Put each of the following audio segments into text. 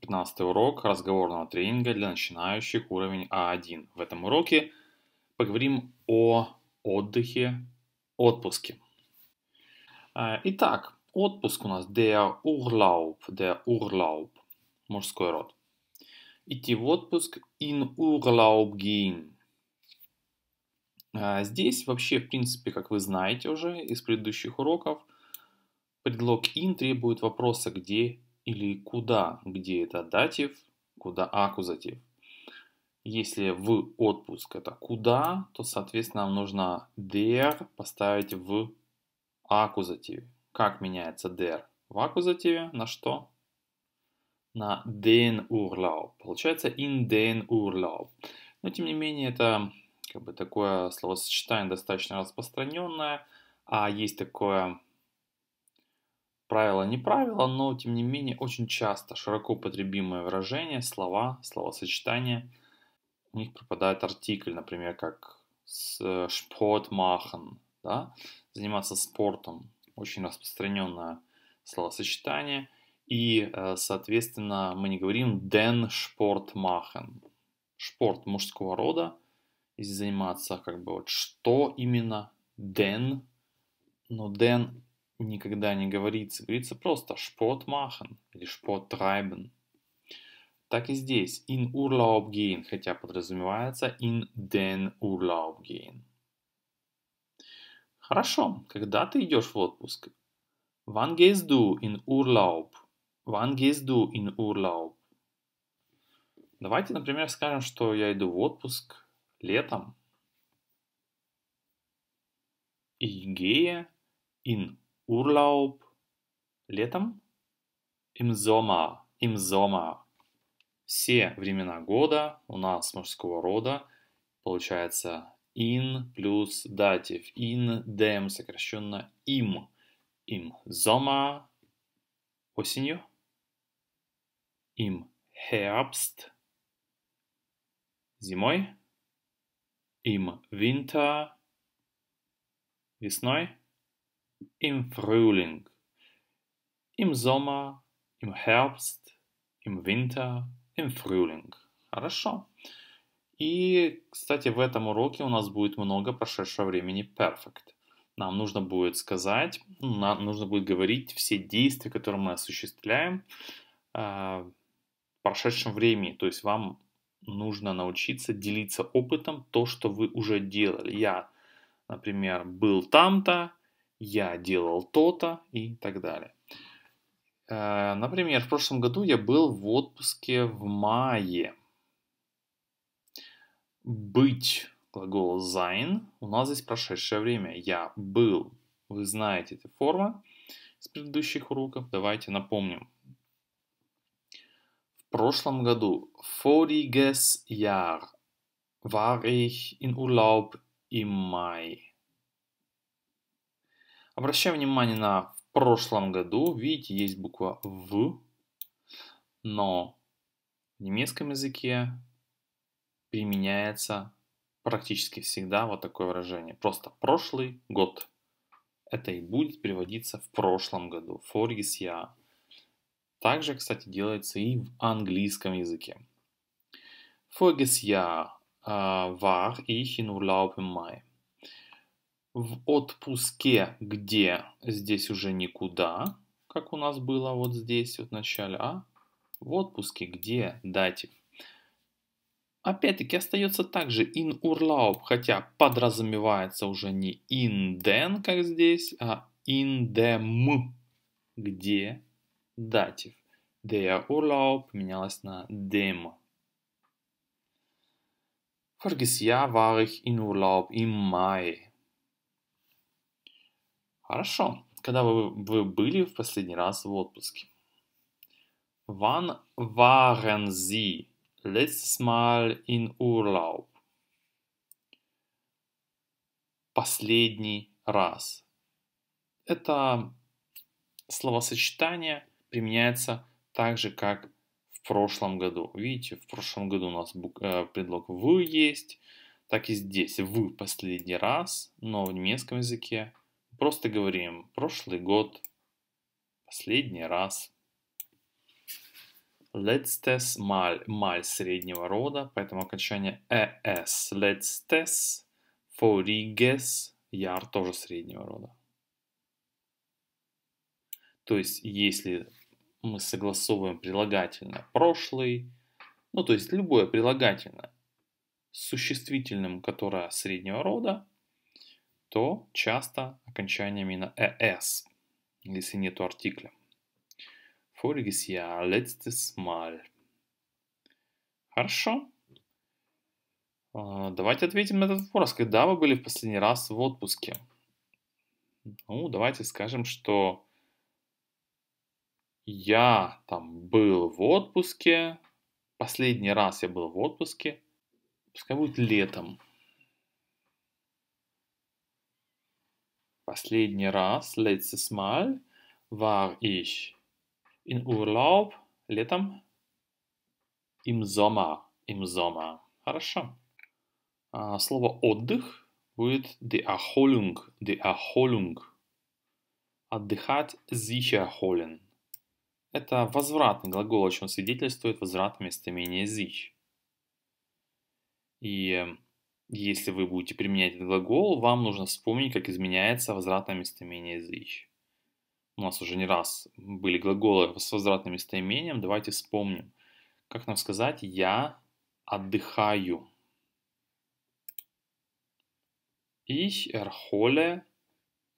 15 урок разговорного тренинга для начинающих уровень А1. В этом уроке поговорим о отдыхе, отпуске. А, итак, отпуск у нас der Urlaub, der Urlaub, мужской род. Идти в отпуск in Urlaub gehen. А, здесь вообще, в принципе, как вы знаете уже из предыдущих уроков, предлог in требует вопроса, где или куда, где это датив, куда акузатив. Если в отпуск это куда, то, соответственно, нам нужно there поставить в акузативе. Как меняется there в акузативе? На что? На den Urlaub. Получается in den Urlaub. Но, тем не менее, это как бы такое словосочетание достаточно распространенное, а есть такое правило не правило, но тем не менее очень часто широко потребимые выражения, слова, словосочетания, у них пропадает артикль, например, как э, спорт machen, да? заниматься спортом, очень распространенное словосочетание. И, э, соответственно, мы не говорим den sport machen. Спорт мужского рода, если заниматься как бы вот что именно den, но den никогда не говорится. Говорится просто «Sport machen» или «Sport treiben». Так и здесь «in Urlaub gehen», хотя подразумевается «in den Urlaub gehen». Хорошо, когда ты идешь в отпуск? Wann gehst du in Urlaub? Wann gehst du in Urlaub? Давайте, например, скажем, что я иду в отпуск летом. Ich gehe in Urlaub летом? Im Sommer, im Sommer. Все времена года у нас мужского рода. Получается in плюс датив. In dem сокращенно им. Im Sommer осенью. Im Herbst зимой. Im Winter весной im Frühling, im Sommer, im Herbst, im Winter, im Frühling. Хорошо. И, кстати, в этом уроке у нас будет много прошедшего времени perfect. Нам нужно будет сказать, нам нужно будет говорить все действия, которые мы осуществляем э, в прошедшем времени. То есть вам нужно научиться делиться опытом то, что вы уже делали. Я, например, был там-то, я делал то-то и так далее. Э, например, в прошлом году я был в отпуске в мае. Быть глагол sein у нас здесь прошедшее время. Я был. Вы знаете эту форму с предыдущих уроков. Давайте напомним. В прошлом году voriges Jahr war ich in Urlaub im Mai. Обращаем внимание на в прошлом году. Видите, есть буква «в», но в немецком языке применяется практически всегда вот такое выражение. Просто «прошлый год». Это и будет приводиться в прошлом году. Voriges я. Также, кстати, делается и в английском языке. Voriges я war ich in Urlaub im Mai в отпуске где здесь уже никуда, как у нас было вот здесь вот в начале, а в отпуске где датив. Опять-таки остается также in Urlaub, хотя подразумевается уже не in den, как здесь, а in dem, где датив. Der Urlaub поменялась на dem. Vergiss ja, war ich in Urlaub im Mai. Хорошо. Когда вы, вы были в последний раз в отпуске? Wann waren Sie letztes Mal in Urlaub? Последний раз. Это словосочетание применяется так же, как в прошлом году. Видите, в прошлом году у нас э, предлог «вы» есть, так и здесь «вы» последний раз, но в немецком языке Просто говорим прошлый год, последний раз. Letztes Mal, Mal среднего рода, поэтому окончание ES. Letztes, voriges, Яр тоже среднего рода. То есть, если мы согласовываем прилагательное прошлый, ну, то есть любое прилагательное с существительным, которое среднего рода, то часто окончаниями на «es», если нету артикля. Voriges Jahr, letztes Mal. Хорошо. А, давайте ответим на этот вопрос. Когда вы были в последний раз в отпуске? Ну, давайте скажем, что я там был в отпуске. Последний раз я был в отпуске. Пускай будет летом. Последний раз, letztes Mal, war ich in Urlaub летом im Sommer. Im Sommer. Хорошо. А слово отдых будет die Erholung. Die Erholung. Отдыхать sich erholen. Это возвратный глагол, о чем свидетельствует возвратное местоимение sich. И если вы будете применять этот глагол, вам нужно вспомнить, как изменяется возвратное местоимение из У нас уже не раз были глаголы с возвратным местоимением. Давайте вспомним. Как нам сказать «я отдыхаю»? Ich erhole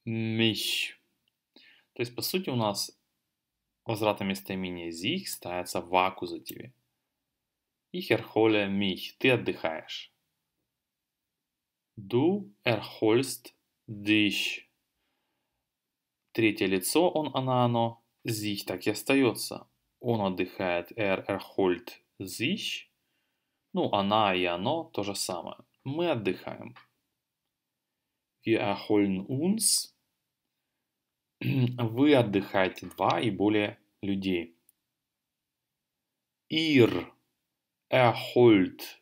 mich. То есть, по сути, у нас возвратное местоимение sich ставится в акузативе. Ich erhole mich. Ты отдыхаешь. Du erholst dich. Третье лицо он, она, оно. Sich так и остается. Он отдыхает. Er erholt sich. Ну, она и оно то же самое. Мы отдыхаем. Wir erholen uns. Вы отдыхаете два и более людей. Ihr erholt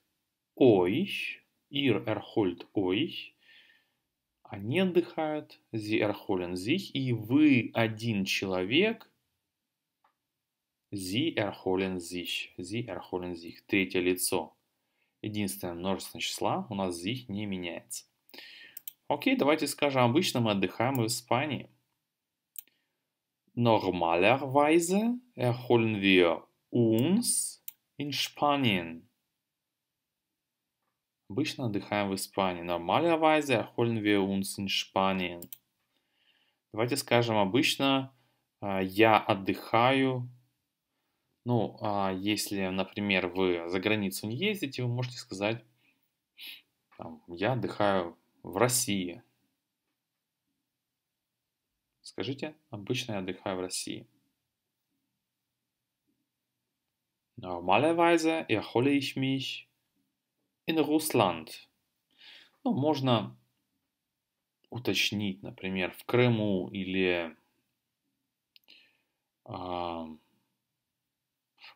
euch. Ihr erholt euch. Они отдыхают. Sie erholen sich. И вы один человек. Sie erholen sich. Sie erholen sich. Третье лицо. Единственное множественное числа у нас sich не меняется. Окей, давайте скажем, обычно мы отдыхаем в Испании. Normalerweise erholen wir uns in Spanien. Обычно отдыхаем в Испании. Normalerweise erholen wir uns in Spanien. Давайте скажем обычно а, я отдыхаю. Ну, а если, например, вы за границу не ездите, вы можете сказать я отдыхаю в России. Скажите, обычно я отдыхаю в России. Normalerweise erhole ich mich in Russland. Ну, можно уточнить, например, в Крыму или... А,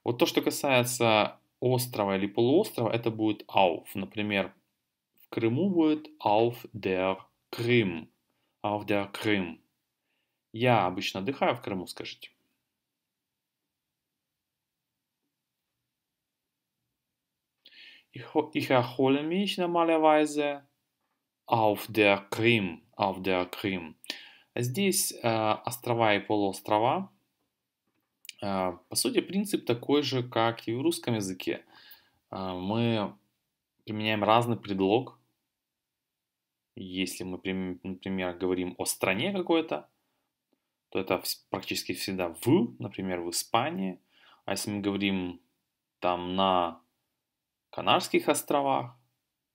вот то, что касается острова или полуострова, это будет auf. Например, в Крыму будет auf der Крым. Auf der Крым. Я обычно отдыхаю в Крыму, скажите. ich erhole mich normalerweise auf der Крым, auf der Крым. Здесь э, острова и полуострова. Э, по сути, принцип такой же, как и в русском языке. Э, мы применяем разный предлог. Если мы, например, говорим о стране какой-то, то это практически всегда в, например, в Испании. А если мы говорим там на Канарских островах,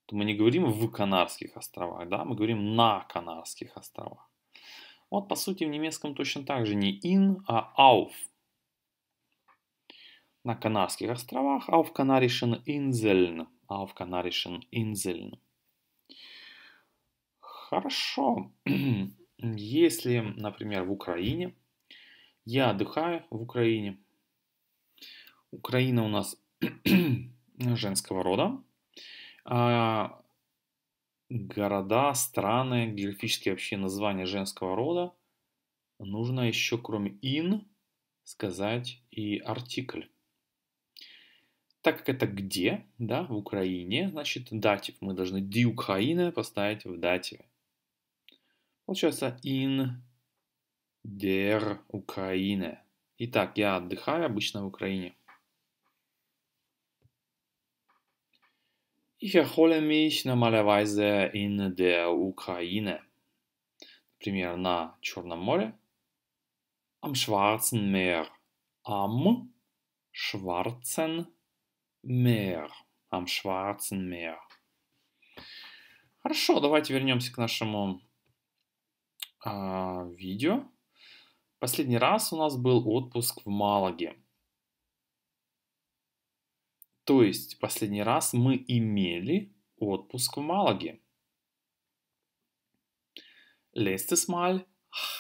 то мы не говорим в Канарских островах, да, мы говорим на Канарских островах. Вот, по сути, в немецком точно так же не in, а auf. На Канарских островах auf Kanarischen Inseln. Auf Kanarischen Inseln. Хорошо. Если, например, в Украине, я отдыхаю в Украине. Украина у нас женского рода. А, города, страны, географические вообще названия женского рода. Нужно еще, кроме in, сказать и артикль. Так как это где, да, в Украине, значит, датив. Мы должны ди Украина поставить в дативе. Получается in der Ukraine. Итак, я отдыхаю обычно в Украине. Ich erhole mich normalerweise in der Ukraine, например, на Черном море, am Schwarzen Meer, am Schwarzen Meer, am Schwarzen Meer. Хорошо, давайте вернемся к нашему э, видео. Последний раз у нас был отпуск в Малаге. То есть последний раз мы имели отпуск в Малаге. Letztes Mal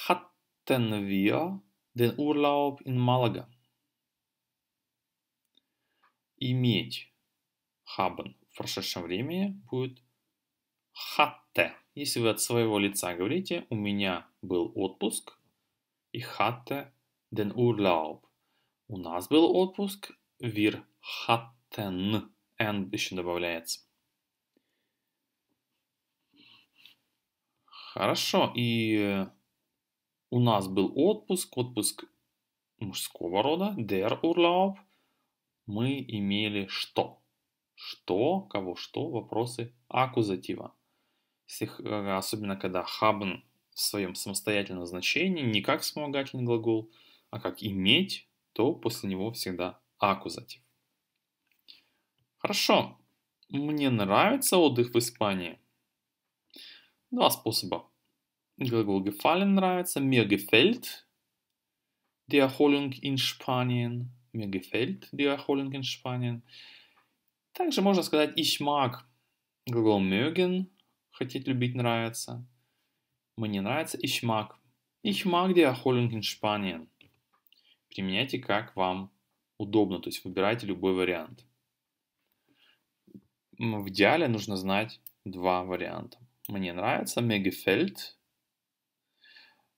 hatten wir den Urlaub in Malaga. Иметь haben в прошедшем времени будет hatte. Если вы от своего лица говорите, у меня был отпуск, и hatte den Urlaub. У нас был отпуск, wir hatten ten, n еще добавляется. Хорошо, и у нас был отпуск, отпуск мужского рода, der Urlaub. Мы имели что? Что, кого что, вопросы аккузатива. Э, особенно когда haben в своем самостоятельном значении, не как вспомогательный глагол, а как иметь, то после него всегда аккузатив. Хорошо, мне нравится отдых в Испании. Два способа. Глагол gefallen нравится. Mir gefällt die Erholung in Spanien. Mir gefällt die Erholung in Spanien. Также можно сказать ich mag. Глагол mögen. Хотеть, любить, нравится. Мне нравится ich mag. Ich mag die Erholung in Spanien. Применяйте как вам удобно, то есть выбирайте любой вариант в идеале нужно знать два варианта. Мне нравится мегефельд,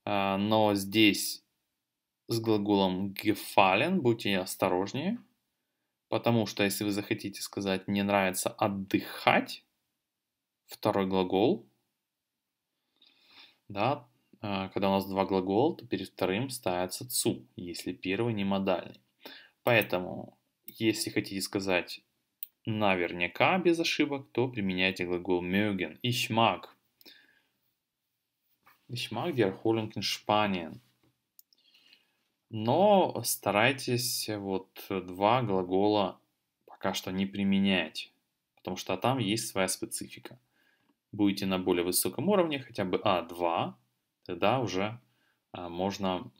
э, но здесь с глаголом gefallen будьте осторожнее, потому что если вы захотите сказать «мне нравится отдыхать», второй глагол, да, э, когда у нас два глагола, то перед вторым ставится «цу», если первый не модальный. Поэтому, если хотите сказать наверняка без ошибок, то применяйте глагол mögen. Ich mag. Ich mag die Erholung in Spanien. Но старайтесь вот два глагола пока что не применять, потому что там есть своя специфика. Будете на более высоком уровне, хотя бы А2, тогда уже а, можно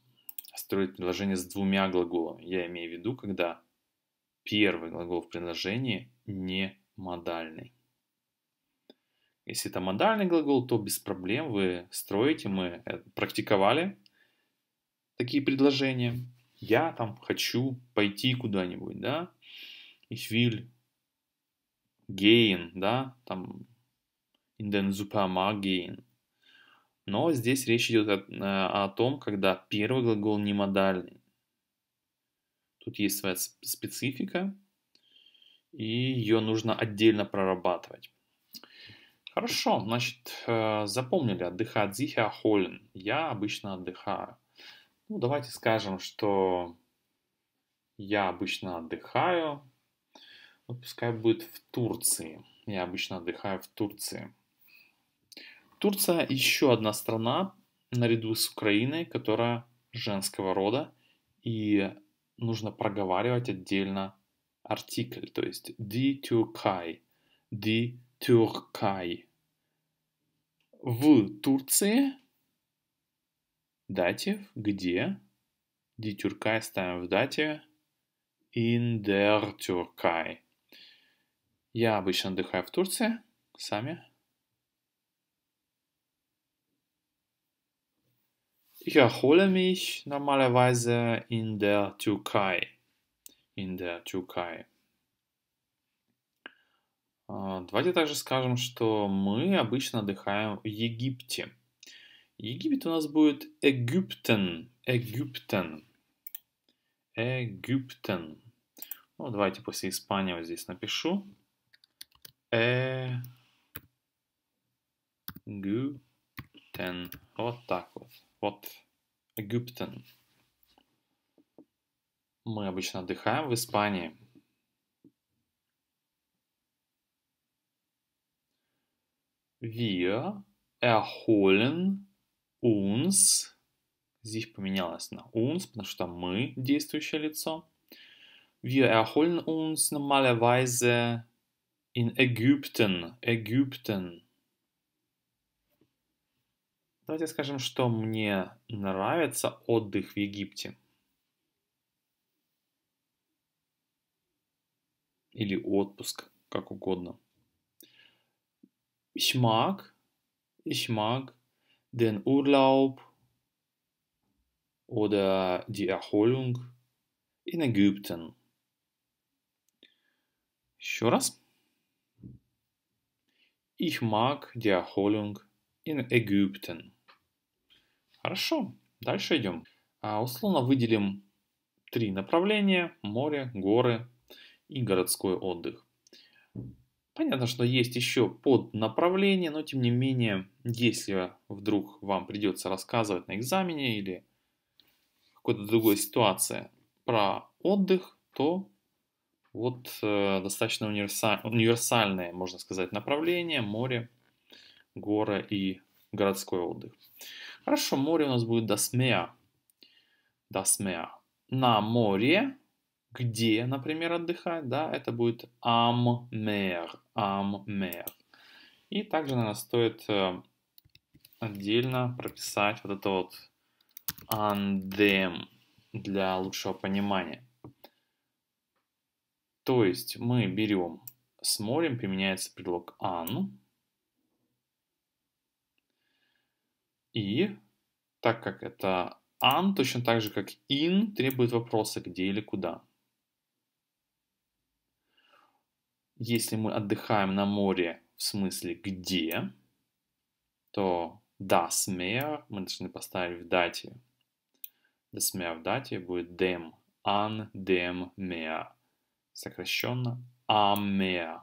строить предложение с двумя глаголами. Я имею в виду, когда первый глагол в предложении не модальный. Если это модальный глагол, то без проблем вы строите. Мы э, практиковали такие предложения. Я там хочу пойти куда-нибудь, да? Ich will gehen, да? Там in den Supermarkt gehen. Но здесь речь идет о, о том, когда первый глагол не модальный. Тут есть своя специфика, и ее нужно отдельно прорабатывать. Хорошо, значит, э, запомнили, отдыхать зихя холен. Я обычно отдыхаю. Ну, давайте скажем, что я обычно отдыхаю. Вот пускай будет в Турции. Я обычно отдыхаю в Турции. Турция еще одна страна наряду с Украиной, которая женского рода. И нужно проговаривать отдельно артикль, то есть «ди тюркай», «ди тюркай». В Турции датив, где, «ди тюркай» ставим в дате, «in der Türkei». Я обычно отдыхаю в Турции, сами Ich erhole mich normalerweise in der Türkei. In der Türkei. А, давайте также скажем, что мы обычно отдыхаем в Египте. Египет у нас будет Египтен. Египтен. Египтен. Ну, давайте после Испании вот здесь напишу. Египтен. Вот так вот. Вот Египтен. Мы обычно отдыхаем в Испании. Wir erholen uns. Здесь поменялось на uns, потому что мы действующее лицо. Wir erholen uns normalerweise in Ägypten. Ägypten. Давайте скажем, что мне нравится отдых в Египте. Или отпуск, как угодно. Ich mag, ich mag den Urlaub oder die Erholung in Ägypten. Еще раз. Ich mag die Erholung in Ägypten. Хорошо, дальше идем. А, условно выделим три направления. Море, горы и городской отдых. Понятно, что есть еще поднаправления, но тем не менее, если вдруг вам придется рассказывать на экзамене или какой-то другой ситуации про отдых, то вот э, достаточно универсаль, универсальное, можно сказать, направление, море, горы и городской отдых. Хорошо, море у нас будет дасмеа. Дасмеа. На море, где, например, отдыхать, да, это будет аммер. Аммер. И также, наверное, стоит э, отдельно прописать вот это вот андем для лучшего понимания. То есть мы берем с морем, применяется предлог an. И так как это an, точно так же, как in, требует вопроса где или куда. Если мы отдыхаем на море в смысле где, то das Meer мы должны поставить в дате. Das Meer в дате будет dem, an dem Meer. Сокращенно am Meer.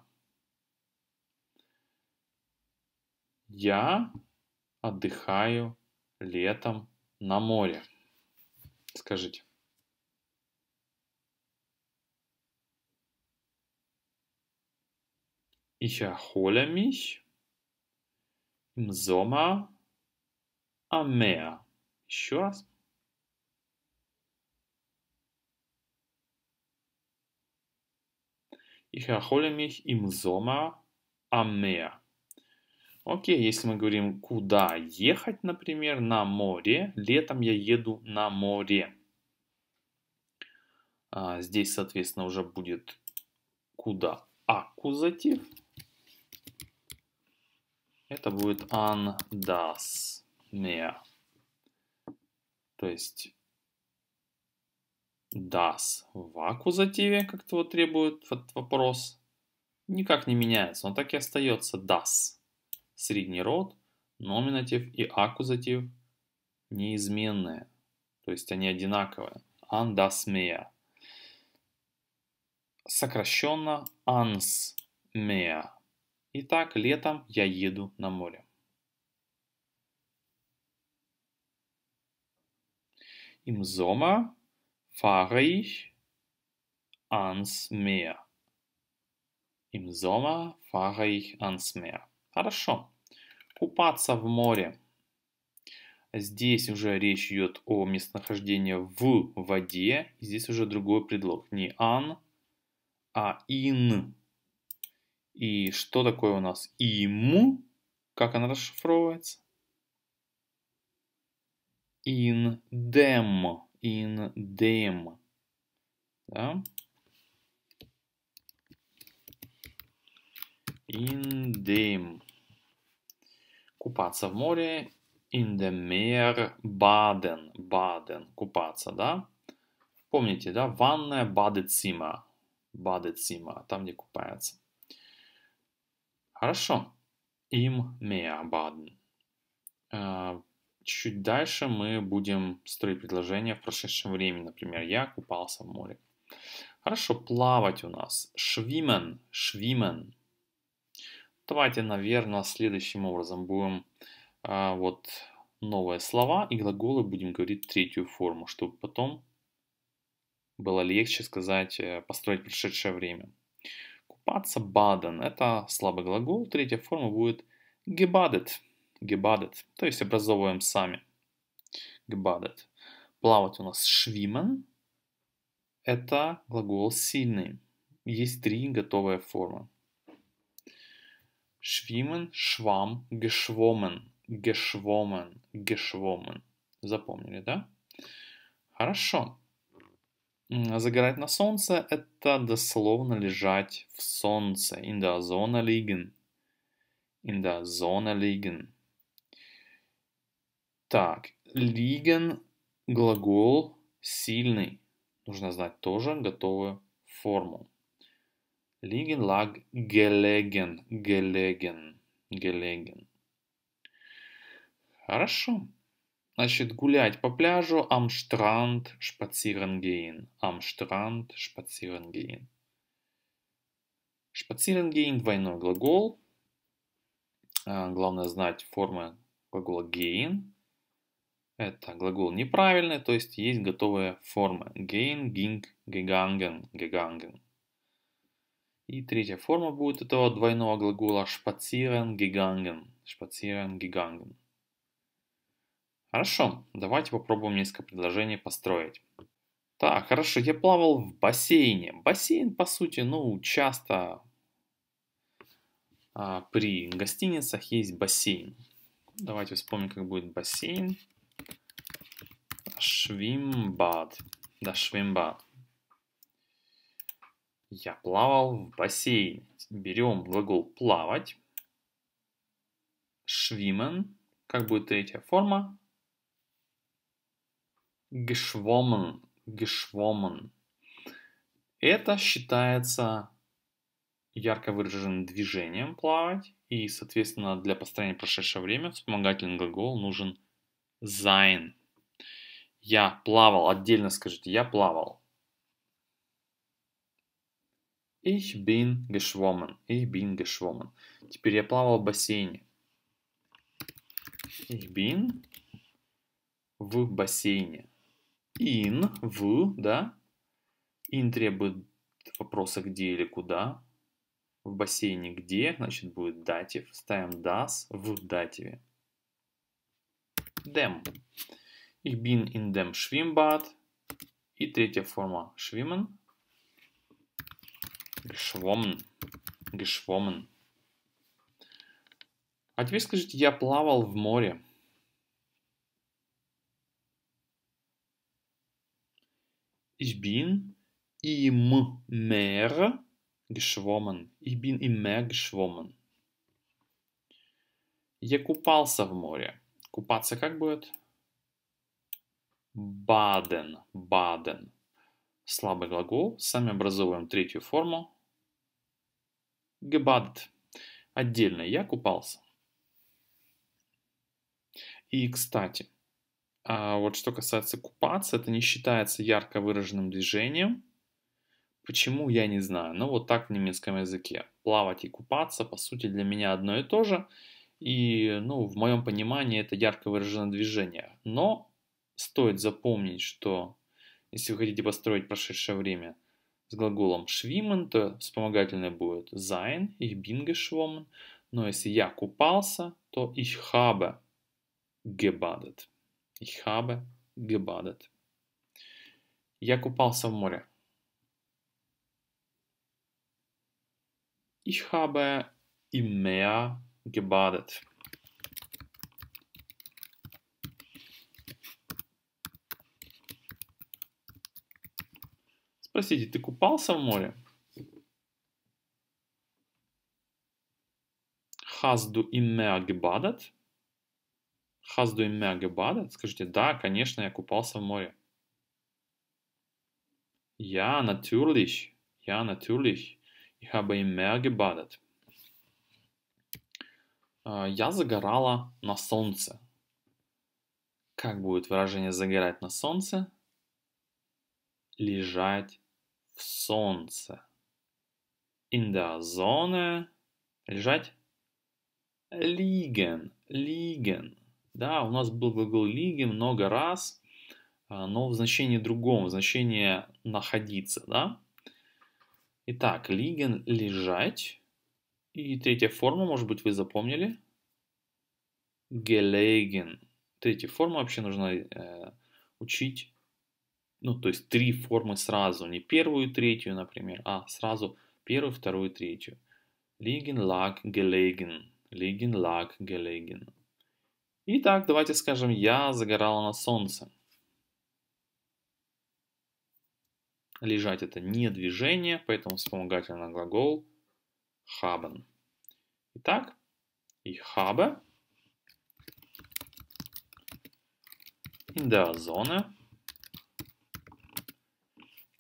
Я отдыхаю летом на море? Скажите. Ich erhole mich im Sommer am Meer. Еще раз. Ich erhole mich im Sommer am Meer. Окей, если мы говорим, куда ехать, например, на море, летом я еду на море. А, здесь, соответственно, уже будет куда аккузатив. Это будет an das Meer. То есть das в аккузативе, как того требует этот вопрос, никак не меняется. Он так и остается das средний род, номинатив и акузатив неизменные, то есть они одинаковые. An das Meer. Сокращенно ans Meer. Итак, летом я еду на море. Im Sommer fahre ich ans Meer. Im Sommer fahre ich ans Meer. Хорошо. Купаться в море. Здесь уже речь идет о местонахождении в воде. Здесь уже другой предлог. Не an, а in. И что такое у нас «им»? Как она расшифровывается? «In them». «In them». Да? «In them». Купаться в море. In the Meer baden. Baden. Купаться, да? Помните, да? Ванная Badezimmer. Badezimmer. Там, где купается. Хорошо. Im Meer baden. А, чуть дальше мы будем строить предложение в прошедшем времени. Например, я купался в море. Хорошо, плавать у нас. Швимен. Швимен. Давайте, наверное, следующим образом будем а, вот новые слова и глаголы будем говорить третью форму, чтобы потом было легче сказать, э, построить прошедшее время. Купаться баден – это слабый глагол. Третья форма будет гебадет. Гебадет, то есть образовываем сами. Гебадет. Плавать у нас швимен – это глагол сильный. Есть три готовые формы. Швимен, швам, гешвомен, гешвомен, гешвомен. Запомнили, да? Хорошо. Загорать на солнце – это дословно лежать в солнце. In der Sonne liegen. In der Sonne liegen. Так, liegen – глагол сильный. Нужно знать тоже готовую форму. Liegen lag gelegen, gelegen, gelegen. Хорошо. Значит, гулять по пляжу, am Strand spazieren gehen. Am Strand spazieren gehen. Spazieren gehen – двойной глагол. Главное знать формы глагола gehen. Это глагол неправильный, то есть есть готовые формы. Gehen, ging, gegangen, gegangen. И третья форма будет этого двойного глагола шпацирен гиганген. Шпацирен гиганген. Хорошо, давайте попробуем несколько предложений построить. Так, хорошо, я плавал в бассейне. Бассейн, по сути, ну, часто а, при гостиницах есть бассейн. Давайте вспомним, как будет бассейн. Швимбад. Да, швимбад. Я плавал в бассейне. Берем глагол плавать. Schwimmen. Как будет третья форма? Geschwommen. Geschwommen. Это считается ярко выраженным движением плавать. И, соответственно, для построения прошедшего времени вспомогательный глагол нужен sein. Я плавал. Отдельно скажите, я плавал. Ich bin geschwommen. Ich bin geschwommen. Теперь я плавал в бассейне. Ich bin в бассейне. In в, да? In требует вопроса где или куда. В бассейне где, значит, будет датив. Ставим das в дативе. Dem. Ich bin in dem Schwimmbad. И третья форма schwimmen Geschwommen. Geschwommen. А теперь скажите, я плавал в море. Ich bin im Meer geschwommen. Ich bin im Meer geschwommen. Я купался в море. Купаться как будет? Баден. Баден слабый глагол, сами образовываем третью форму gebadet. Отдельно я купался. И, кстати, а вот что касается купаться, это не считается ярко выраженным движением. Почему, я не знаю. Но вот так в немецком языке. Плавать и купаться, по сути, для меня одно и то же. И, ну, в моем понимании это ярко выраженное движение. Но стоит запомнить, что если вы хотите построить прошедшее время с глаголом schwimmen, то вспомогательное будет sein, ich bin geschwommen, но если я купался, то ich habe gebadet. Ich habe gebadet. Я купался в море. Ich habe im Meer gebadet. Спросите, ты купался в море? Хазду иммеа гебадат? Хазду иммеа гебадат? Скажите, да, конечно, я купался в море. Я natürlich. я natürlich. Ich habe im Я загорала на солнце. Как будет выражение «загорать на солнце»? Лежать солнце. In der Sonne. Лежать. Liegen. Liegen. Да, у нас был глагол liegen много раз, а, но в значении другом, в значении находиться, да. Итак, liegen – лежать. И третья форма, может быть, вы запомнили. Gelegen. Третья форма вообще нужно э, учить ну, то есть три формы сразу, не первую и третью, например, а сразу первую, вторую, третью. Liegen, lag, gelegen. Liegen, lag, gelegen. Итак, давайте скажем, я загорала на солнце. Лежать это не движение, поэтому вспомогательный глагол haben. Итак, и habe in der Sonne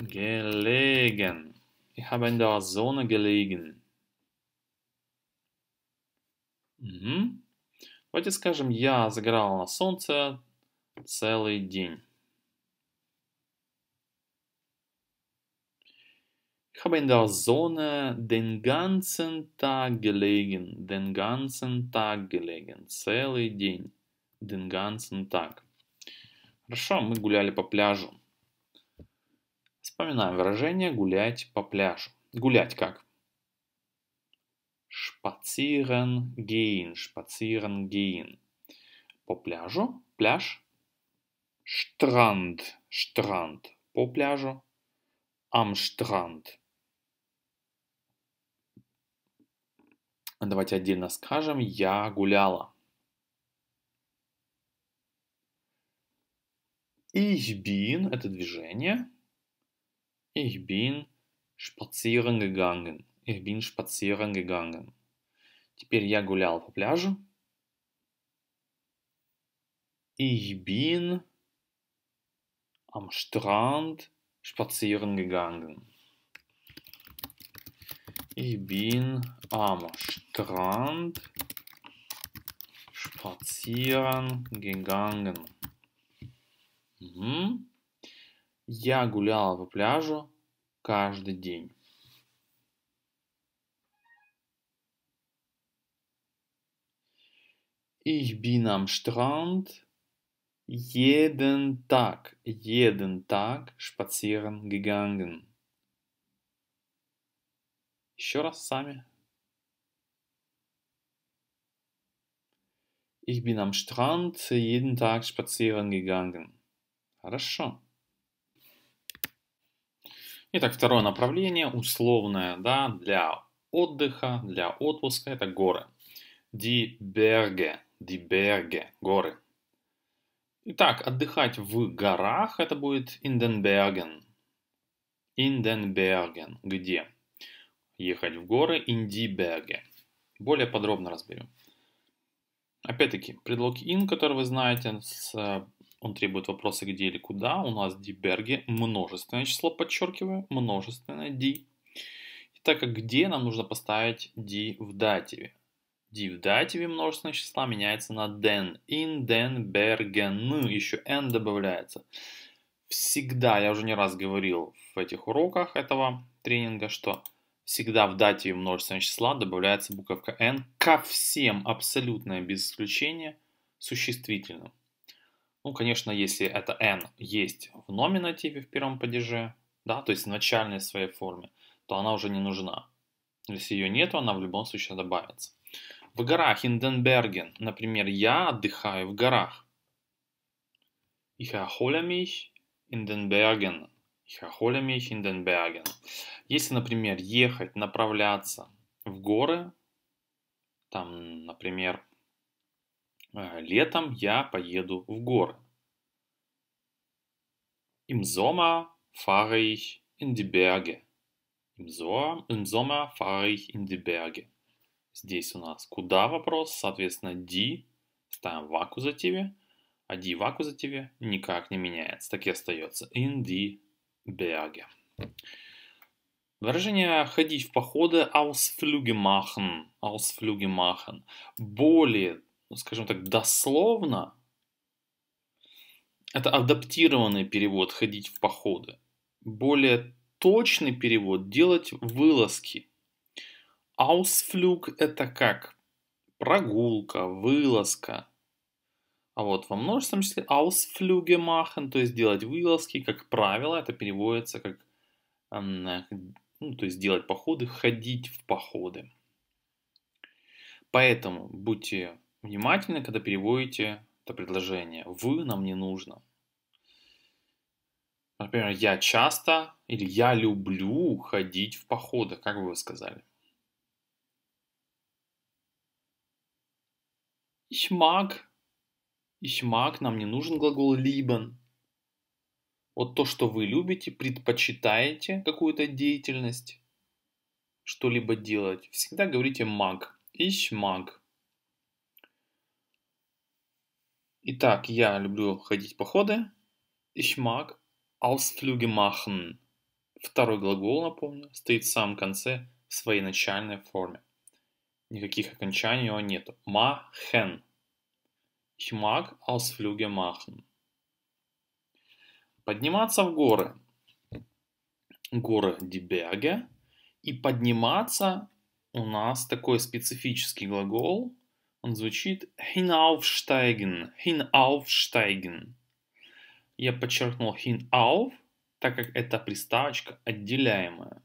Gelegen. Ich habe in der Sonne gelegen. Угу. Давайте скажем, я загорал на солнце целый день. Ich habe in der Sonne den ganzen Tag gelegen. Den ganzen Tag gelegen. Целый день. Den ganzen Tag. Хорошо, мы гуляли по пляжу. Вспоминаем выражение «гулять по пляжу». Гулять как? Spazieren gehen, spazieren gehen. По пляжу, пляж. Штранд, штранд. По пляжу. амштранд. Давайте отдельно скажем «я гуляла». Ich bin – это движение – Ich bin spazieren gegangen. Ich bin spazieren gegangen. Теперь я гулял по пляжу. Ich bin am Strand spazieren gegangen. Ich bin am Strand spazieren gegangen. Mhm. Я гуляла по пляжу каждый день. Ich bin am Strand jeden Tag, jeden Tag spazieren gegangen. Еще раз сами. Ich bin am Strand jeden Tag spazieren gegangen. Хорошо. Итак, второе направление, условное, да, для отдыха, для отпуска, это горы. Die Berge, die Berge, горы. Итак, отдыхать в горах, это будет in den Bergen. In den Bergen, где? Ехать в горы, in die Berge. Более подробно разберем. Опять-таки, предлог in, который вы знаете с он требует вопроса где или куда. У нас die Berge множественное число, подчеркиваю, множественное die. И так как где нам нужно поставить die в дативе. Die в дативе множественное число меняется на den. In den Bergen. Ну, еще n добавляется. Всегда, я уже не раз говорил в этих уроках этого тренинга, что всегда в дативе множественного числа добавляется буковка n ко всем абсолютное без исключения существительным. Ну, конечно, если это n есть в номинативе в первом падеже, да, то есть в начальной своей форме, то она уже не нужна. Если ее нет, она в любом случае добавится. В горах Инденберген, например, я отдыхаю в горах. Ich erhole mich in den Bergen. Ich erhole mich in den Bergen. Если, например, ехать, направляться в горы, там, например, а, летом я поеду в горы. Im Sommer fahre ich in die Berge. Im, so Im Sommer fahre ich in die Berge. Здесь у нас куда вопрос, соответственно, die, ставим в аккузативе, а die в аккузативе никак не меняется, так и остается. In die Berge. Выражение «ходить в походы» ausflüge machen, ausflüge machen более скажем так, дословно, это адаптированный перевод «ходить в походы». Более точный перевод «делать вылазки». аусфлюг это как прогулка, вылазка. А вот во множественном числе Ausflüge machen, то есть делать вылазки, как правило, это переводится как ну, то есть делать походы, ходить в походы. Поэтому будьте внимательны, когда переводите это предложение. Вы нам не нужно. Например, я часто или я люблю ходить в походы, как бы вы сказали. Ich mag. Ich mag. Нам не нужен глагол lieben. Вот то, что вы любите, предпочитаете какую-то деятельность, что-либо делать, всегда говорите mag. Ich mag. Итак, я люблю ходить походы. Ich mag Ausflüge machen. Второй глагол, напомню, стоит в самом конце в своей начальной форме. Никаких окончаний его нет. Machen. Ich mag Ausflüge machen. Подниматься в горы. Горы Дебяге. И подниматься у нас такой специфический глагол – он звучит hinaufsteigen, hinaufsteigen. Я подчеркнул hinauf, так как это приставочка отделяемая.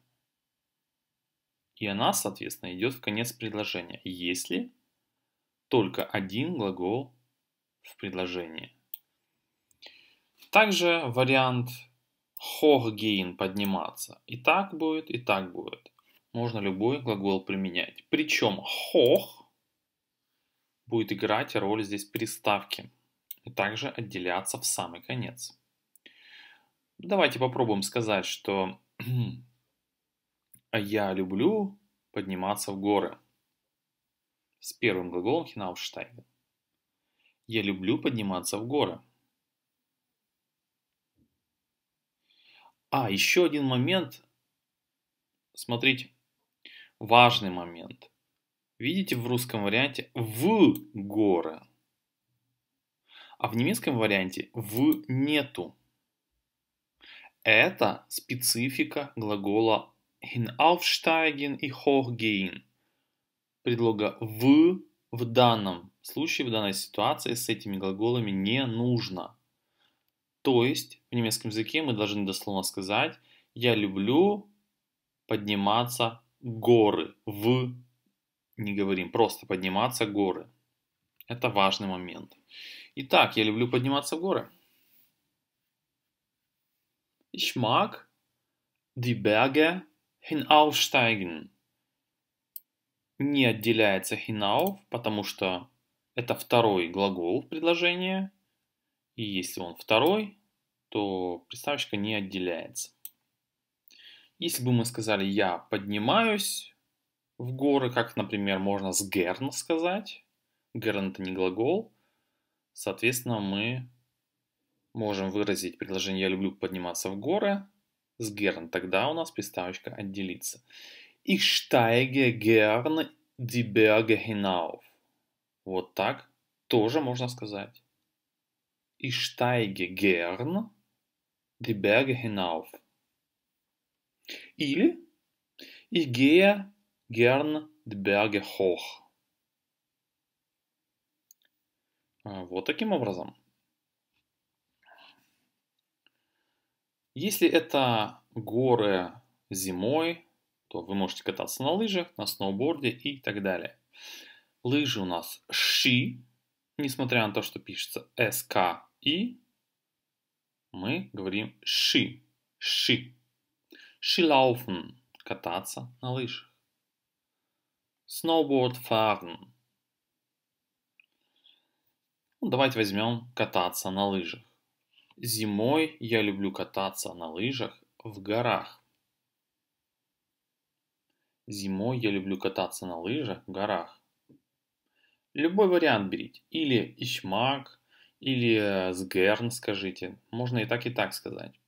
И она, соответственно, идет в конец предложения, если только один глагол в предложении. Также вариант hochgehen – подниматься. И так будет, и так будет. Можно любой глагол применять. Причем hoch будет играть роль здесь приставки и также отделяться в самый конец. Давайте попробуем сказать, что я люблю подниматься в горы. С первым глаголом Хинаушштайген. Я люблю подниматься в горы. А, еще один момент. Смотрите, важный момент – Видите в русском варианте «в горы», а в немецком варианте «в нету». Это специфика глагола hinaufsteigen и hochgehen. Предлога «в» в данном случае, в данной ситуации с этими глаголами не нужно. То есть в немецком языке мы должны дословно сказать «я люблю подниматься горы в не говорим, просто подниматься горы. Это важный момент. Итак, я люблю подниматься в горы. Ich mag die Berge hinaufsteigen. Не отделяется hinauf, потому что это второй глагол в предложении. И если он второй, то приставочка не отделяется. Если бы мы сказали «я поднимаюсь», в горы, как, например, можно с герн сказать. Герн это не глагол. Соответственно, мы можем выразить предложение «я люблю подниматься в горы» с герн. Тогда у нас приставочка отделится. Ich steige gerne die Berge hinauf. Вот так тоже можно сказать. Ich steige gern die Berge hinauf. Или Ich gehe Gern die Berge Вот таким образом. Если это горы зимой, то вы можете кататься на лыжах, на сноуборде и так далее. Лыжи у нас ши, несмотря на то, что пишется СКИ, мы говорим ши, ши. Шилауфен – кататься на лыжах. Snowboard fahren. Ну, давайте возьмем кататься на лыжах. Зимой я люблю кататься на лыжах в горах. Зимой я люблю кататься на лыжах в горах. Любой вариант берите. Или Ичмак, или э, Сгерн скажите. Можно и так, и так сказать.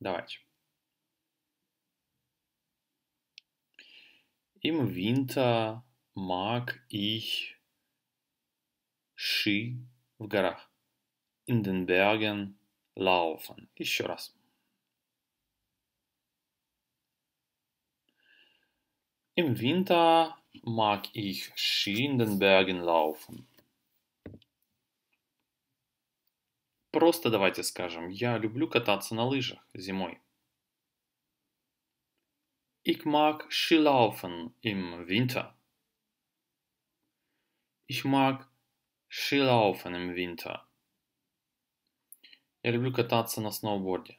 Давайте. Im Winter mag ich Ski в горах. In den Bergen laufen. Еще раз. Im Winter mag ich Ski in den Bergen laufen. Просто давайте скажем, я люблю кататься на лыжах зимой. Ich mag Skilaufen im Winter. Ich mag Skilaufen im Winter. Я люблю кататься на сноуборде.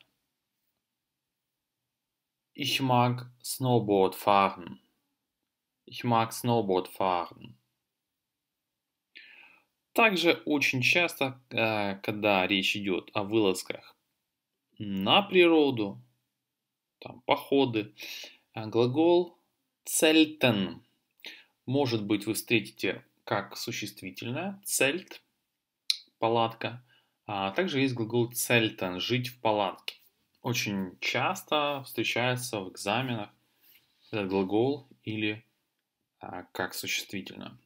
Ich mag Snowboard fahren. Ich mag Snowboard fahren. Также очень часто, э, когда речь идет о вылазках на природу, там, походы, э, глагол zelten. Может быть, вы встретите как существительное цельт – палатка. А также есть глагол цельтен – жить в палатке. Очень часто встречается в экзаменах этот глагол или а, как существительное.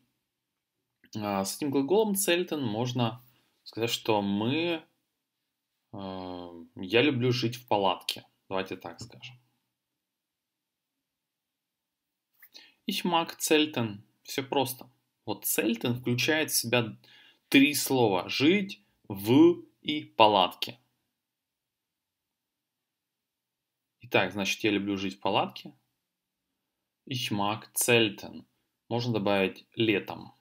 А, с этим глаголом цельтен можно сказать, что мы... А, я люблю жить в палатке. Давайте так скажем. Ich mag Zelten. Все просто. Вот Цельтен включает в себя три слова «жить», «в» и «палатки». Итак, значит, я люблю жить в палатке. Ich mag Zelten. Можно добавить летом.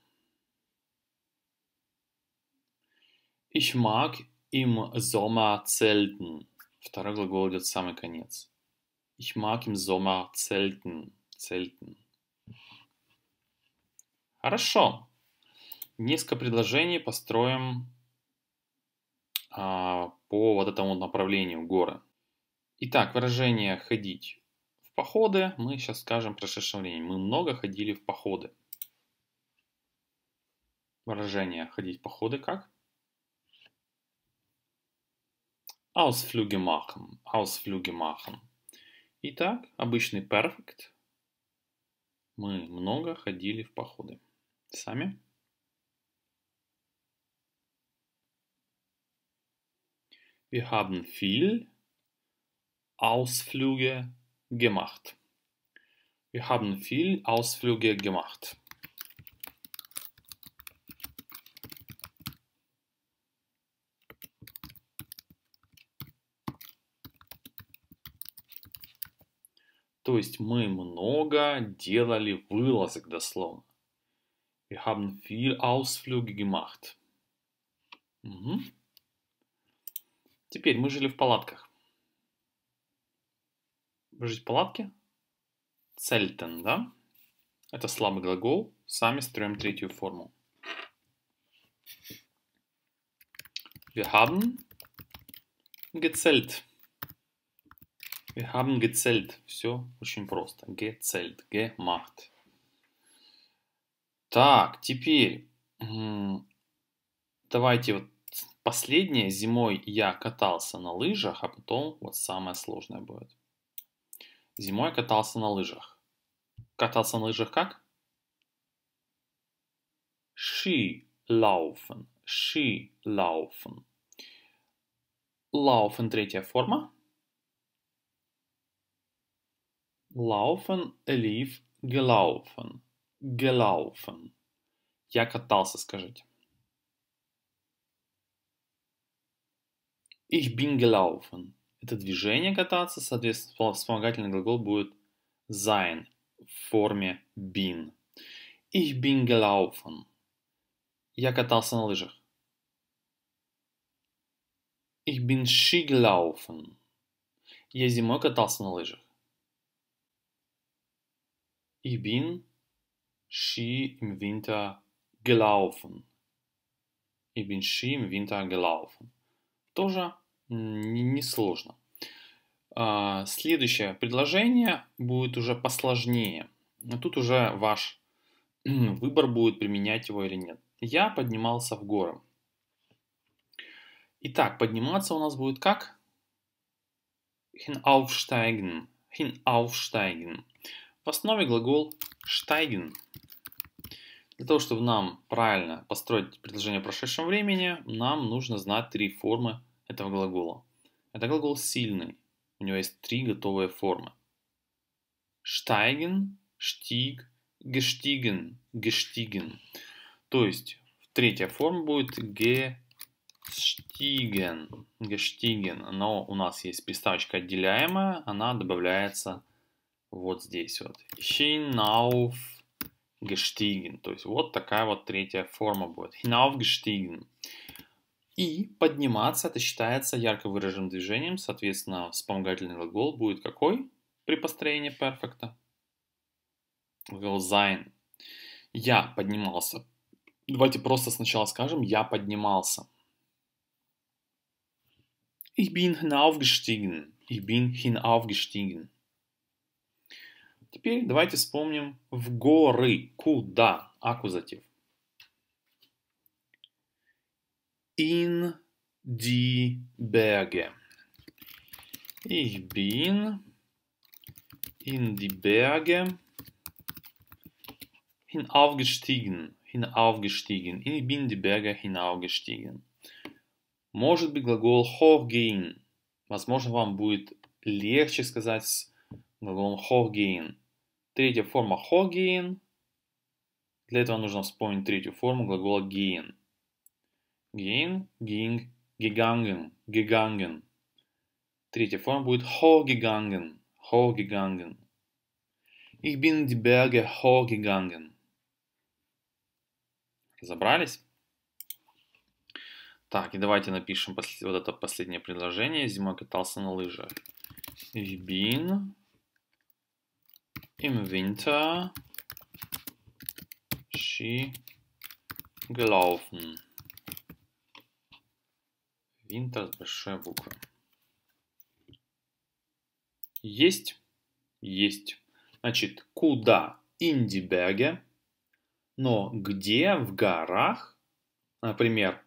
Ich mag im Sommer Zelten. Второй глагол идет в самый конец. Ich mag im Sommer Zelten. Zelten. Хорошо. Несколько предложений построим а, по вот этому направлению горы. Итак, выражение «ходить в походы» мы сейчас скажем в прошедшем времени. Мы много ходили в походы. Выражение «ходить в походы» как? Ausflüge machen. Ausflüge machen. Итак, обычный perfect. Мы много ходили в походы. Sami? Wir haben viel Ausflüge gemacht. Wir haben viel Ausflüge gemacht. То есть мы много делали вылазок дословно. Wir haben viel Ausflüge gemacht. Угу. Теперь мы жили в палатках. Жить в палатке? Цельтен, да? Это слабый глагол. Сами строим третью форму. Wir haben gezelt. Wir haben gezelt. Все очень просто. Gezelt, Gemacht. Так, теперь давайте вот последнее. Зимой я катался на лыжах, а потом вот самое сложное будет. Зимой я катался на лыжах. Катался на лыжах как? Ши лауфен. Ши лауфен. Лауфен третья форма. Лауфен, лиф, gelaufen gelaufen. Я катался, скажите. Ich bin gelaufen. Это движение кататься, соответственно, вспомогательный глагол будет sein в форме bin. Ich bin gelaufen. Я катался на лыжах. Ich bin Ski gelaufen. Я зимой катался на лыжах. Ich bin Ski im Winter gelaufen. Ich bin Ski im Winter gelaufen. Тоже несложно. Не а, Следующее предложение будет уже посложнее. Тут уже ваш выбор будет применять его или нет. Я поднимался в горы. Итак, подниматься у нас будет как? Hinaufsteigen. Hinaufsteigen. В основе глагол steigen. Для того, чтобы нам правильно построить предложение в прошедшем времени, нам нужно знать три формы этого глагола. Это глагол сильный. У него есть три готовые формы. Steigen, stieg, gestiegen, gestiegen. То есть третья форма будет gestiegen, gestiegen. Но у нас есть приставочка отделяемая, она добавляется вот здесь вот. Hinauf gestiegen. То есть вот такая вот третья форма будет. Hinaufgestiegen. И подниматься это считается ярко выраженным движением. Соответственно, вспомогательный глагол будет какой при построении перфекта? Will sein. Я поднимался. Давайте просто сначала скажем «я поднимался». Ich bin hinaufgestiegen. Ich bin hinaufgestiegen. Теперь давайте вспомним в горы. Куда? Аккузатив. In die Berge. Ich bin in die Berge hinaufgestiegen. Hinaufgestiegen. Ich bin die Berge hinaufgestiegen. Может быть глагол hochgehen. Возможно, вам будет легче сказать с глаголом hochgehen. Третья форма хогин. Для этого нужно вспомнить третью форму глагола гин. Гин, гинг, гиганген, гиганген. Третья форма будет хогиганген, хогиганген. Ich bin die Berge hogegangen Разобрались? Так, и давайте напишем вот это последнее предложение. Зимой катался на лыжах. Ich bin im Winter Ski gelaufen. Winter с большой буквы. Есть? Есть. Значит, куда? Индибеге. Но где в горах? Например,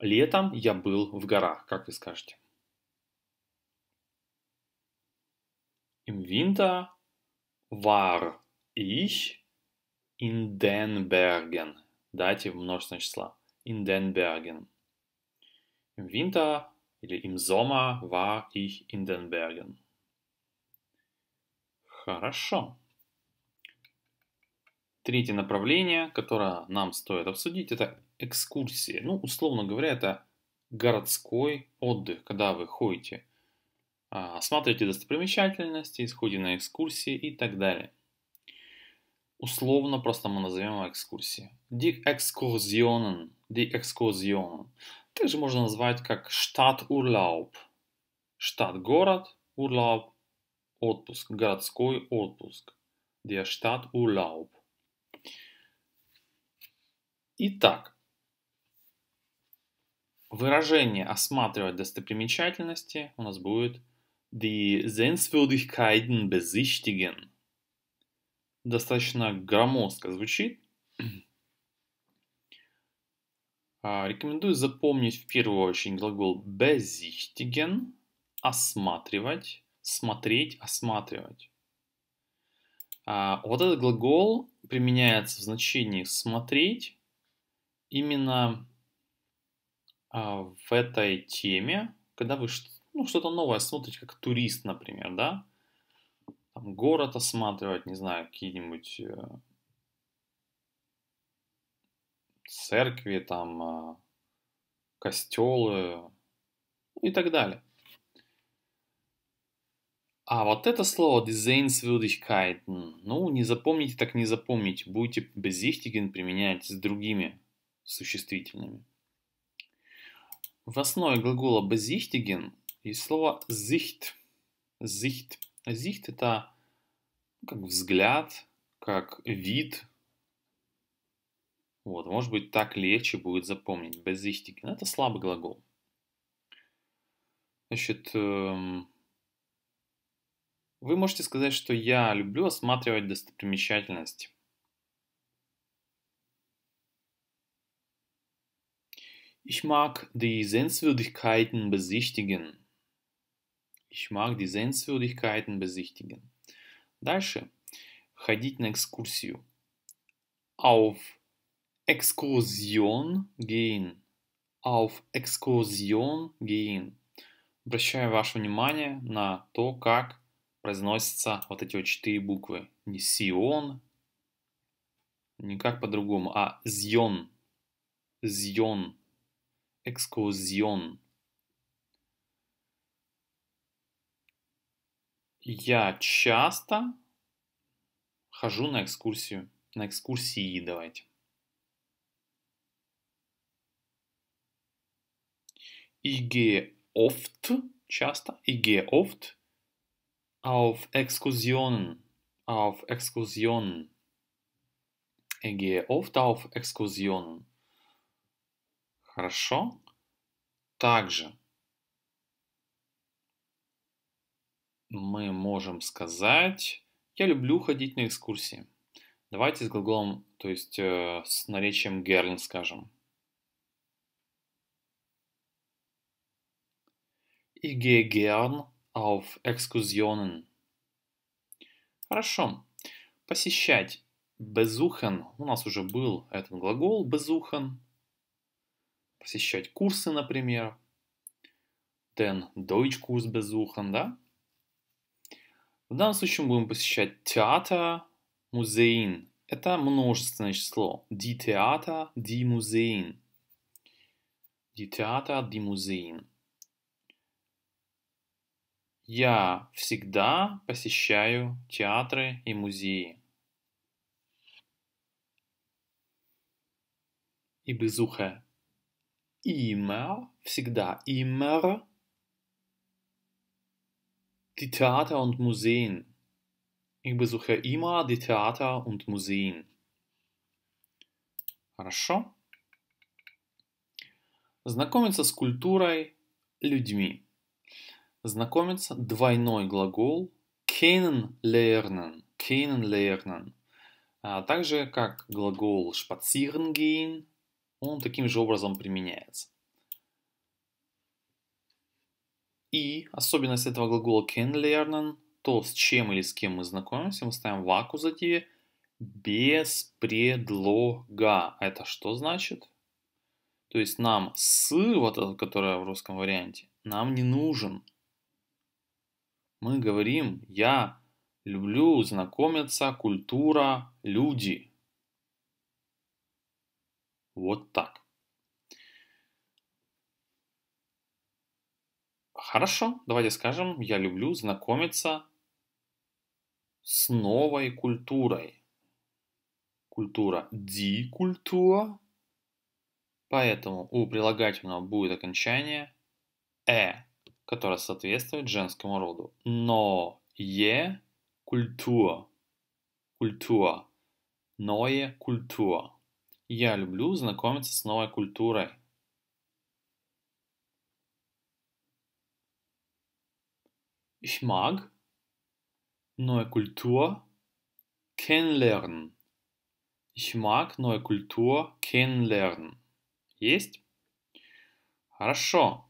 летом я был в горах, как вы скажете. Im Winter war ich in den Bergen. в множественное число. In den Bergen. Im Winter или im Sommer war ich in den Bergen. Хорошо. Третье направление, которое нам стоит обсудить, это экскурсии. Ну, условно говоря, это городской отдых, когда вы ходите осматривайте а, достопримечательности, сходите на экскурсии и так далее. Условно просто мы назовем его экскурсии. Die Exkursionen. Die Exkursionen. Также можно назвать как штат-урлауб. Штат-город, урлауб, отпуск, городской отпуск. Der Stadturlaub. Итак, выражение «осматривать достопримечательности» у нас будет – die Sehenswürdigkeiten besichtigen. Достаточно громоздко звучит. А, рекомендую запомнить в первую очередь глагол besichtigen – осматривать, смотреть, осматривать. А, вот этот глагол применяется в значении смотреть именно а, в этой теме, когда вы что ну, что-то новое смотреть как турист, например, да, там, город осматривать, не знаю, какие-нибудь э, церкви, там, а, костелы ну, и так далее. А вот это слово Designswürdigkeiten, ну, не запомните, так не запомните. Будете besichtigen применять с другими существительными. В основе глагола besichtigen есть слово «зихт». «Зихт». «Зихт» — это как взгляд, как вид. Вот, может быть, так легче будет запомнить. «Безихтик». Но это слабый глагол. Значит, эм, вы можете сказать, что я люблю осматривать достопримечательности. Ich mag die Sehenswürdigkeiten besichtigen. Ich mag die Sehenswürdigkeiten besichtigen. Дальше. Ходить на экскурсию. Auf Exkursion gehen. Auf Exkursion gehen. Обращаю ваше внимание на то, как произносятся вот эти вот четыре буквы. Не Сион, не как по-другому, а Зьон. Зьон. Экскурсион. Я часто хожу на экскурсию. На экскурсии давайте. Ich gehe oft, часто, ich gehe oft auf Exkursionen, auf Exkursionen. Ich gehe oft auf Exkursionen. Хорошо. Также мы можем сказать «я люблю ходить на экскурсии». Давайте с глаголом, то есть э, с наречием gern скажем. Ich gehe gern auf Exkursionen. Хорошо. Посещать. Besuchen. У нас уже был этот глагол besuchen. Посещать курсы, например. Den Deutschkurs besuchen, да? В данном случае мы будем посещать театр, музеин. Это множественное число. Ди театр, ди музеин. Ди театр, ди музеин. Я всегда посещаю театры и музеи. И безуха. Immer, всегда immer Die Theater und Museen. Ich besuche immer die Theater und Museen. Хорошо. Знакомиться с культурой людьми. Знакомиться двойной глагол kennenlernen. Kennenlernen. А также как глагол spazieren gehen, он таким же образом применяется. И особенность этого глагола can lernen, то, с чем или с кем мы знакомимся, мы ставим в аккузативе без предлога. Это что значит? То есть нам с, вот это, которое в русском варианте, нам не нужен. Мы говорим, я люблю знакомиться, культура, люди. Вот так. Хорошо, давайте скажем, я люблю знакомиться с новой культурой. Культура ди культура. Поэтому у прилагательного будет окончание э, которое соответствует женскому роду. Но е культура. Культура. Ное культура. Я люблю знакомиться с новой культурой. Ich mag neue Kultur kennenlernen. Ich mag neue Kultur kennenlernen. Есть? Хорошо.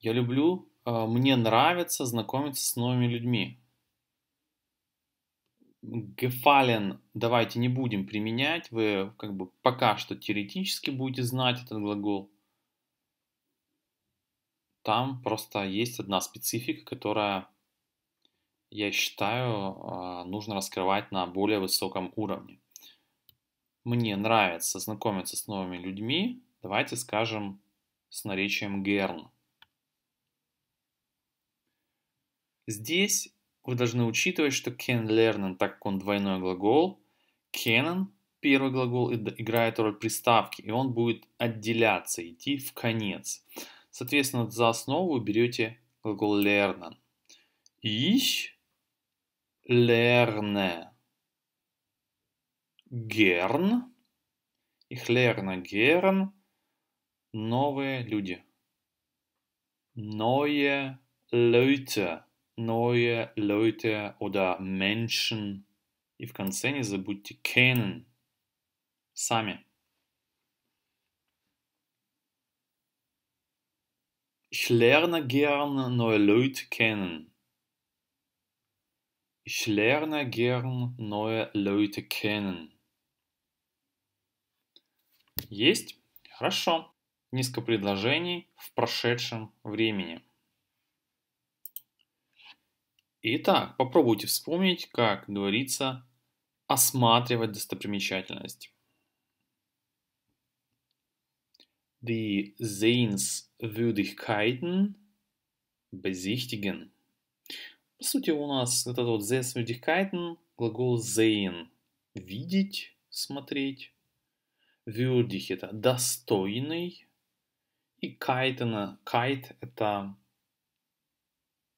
Я люблю, э, мне нравится знакомиться с новыми людьми. Gefallen давайте не будем применять. Вы как бы пока что теоретически будете знать этот глагол. Там просто есть одна специфика, которая я считаю, а, нужно раскрывать на более высоком уровне. Мне нравится знакомиться с новыми людьми, давайте скажем с наречием Герн. Здесь вы должны учитывать, что can learn, так как он двойной глагол, canon, первый глагол, играет роль приставки, и он будет отделяться, идти в конец. Соответственно, за основу берете глагол lernen. Ich lerne gern. Ich lerne gern новые люди. Neue Leute. Neue Leute oder Menschen. И в конце не забудьте kennen. Сами. Ich lerne gern neue Leute kennen. Ich lerne gern neue Leute kennen. Есть? Хорошо. Низко предложений в прошедшем времени. Итак, попробуйте вспомнить, как говорится, осматривать достопримечательность. Die Sehenswürdigkeiten besichtigen. По сути, у нас вот этот вот Sehenswürdigkeiten, глагол sehen. Видеть, смотреть. Würdig – это достойный. И кайтена, кайт – это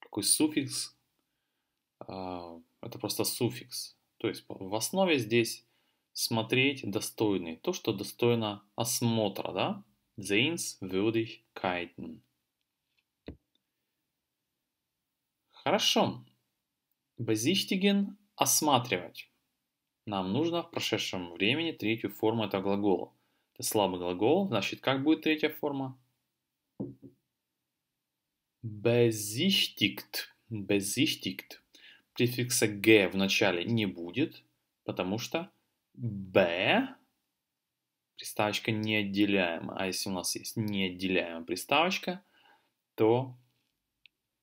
такой суффикс. А, это просто суффикс. То есть в основе здесь смотреть достойный. То, что достойно осмотра, да? Sehenswürdigkeiten. Хорошо. Besichtigen – осматривать. Нам нужно в прошедшем времени третью форму этого глагола. Это слабый глагол, значит, как будет третья форма? Besichtigt. Besichtigt. Префикса «г» в начале не будет, потому что «б» приставочка неотделяема. А если у нас есть неотделяемая приставочка, то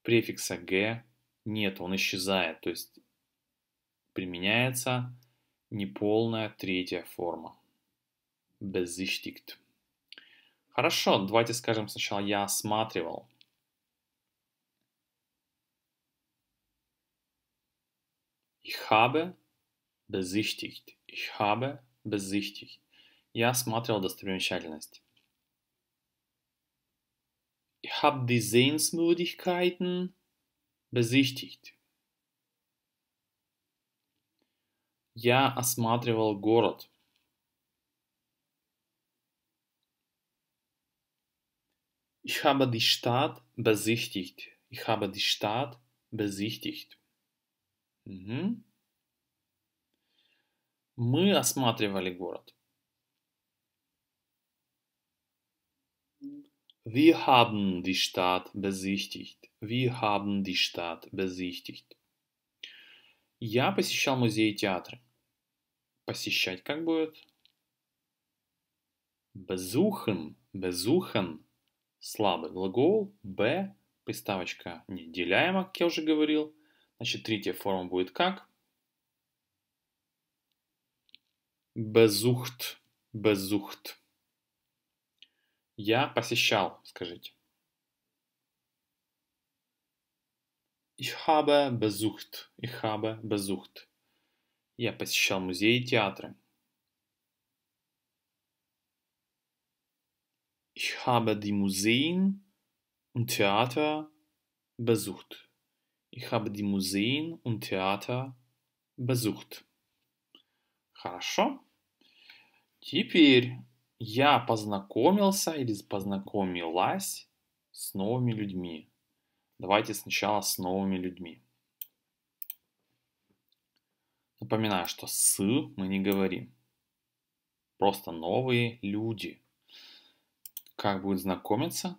префикса «г» Нет, он исчезает, то есть применяется неполная третья форма. Besichtigt. Хорошо, давайте скажем сначала «я осматривал». Ich habe besichtigt. Ich habe besichtigt. Я осматривал достопримечательность. Ich habe die Sehenswürdigkeiten besichtigt. Я осматривал город. Ich habe die Stadt besichtigt. Ich habe die Stadt besichtigt. Угу. Мы осматривали город. Wir haben die Stadt besichtigt. Wir haben die Stadt besichtigt. Я посещал музей и театры. Посещать как будет? Besuchen. Besuchen. Слабый глагол. Б. Приставочка неделяема, как я уже говорил. Значит, третья форма будет как? Besucht. Besucht. Я посещал, скажите. Ich habe besucht. Ich habe besucht. Я посещал музеи и театры. Ich habe die Museen und Theater besucht. Ich habe die Museen und Theater besucht. Хорошо. Теперь я познакомился или познакомилась с новыми людьми. Давайте сначала с новыми людьми. Напоминаю, что с мы не говорим. Просто новые люди. Как будет знакомиться?